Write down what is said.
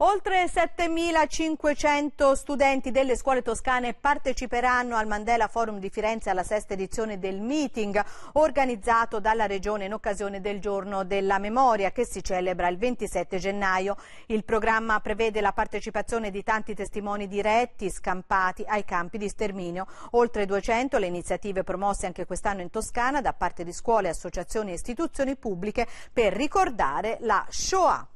Oltre 7.500 studenti delle scuole toscane parteciperanno al Mandela Forum di Firenze alla sesta edizione del meeting organizzato dalla Regione in occasione del Giorno della Memoria che si celebra il 27 gennaio. Il programma prevede la partecipazione di tanti testimoni diretti scampati ai campi di sterminio. Oltre 200 le iniziative promosse anche quest'anno in Toscana da parte di scuole, associazioni e istituzioni pubbliche per ricordare la Shoah.